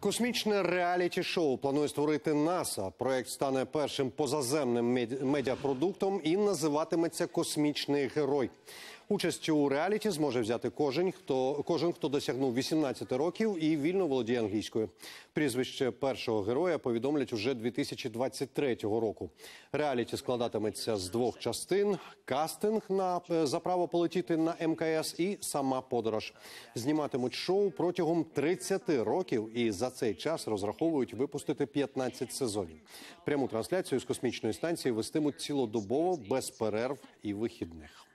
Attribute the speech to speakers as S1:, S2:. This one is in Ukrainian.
S1: Космічне реаліті шоу планує створити НАСА. Проект стане першим позаземним медіапродуктом і називатиметься Космічний герой. Участь у реаліті зможе взяти кожен, хто кожен, хто досягнув 18 років і вільно володіє англійською. Прізвище першого героя повідомлять уже 2023 року. Реаліті складатиметься з двох частин: кастинг на е, за право полетіти на МКС і сама подорож. Зніматимуть шоу протягом 30 років, і за цей час розраховують випустити 15 сезонів. Пряму трансляцію з космічної станції вестимуть цілодобово без перерв і вихідних.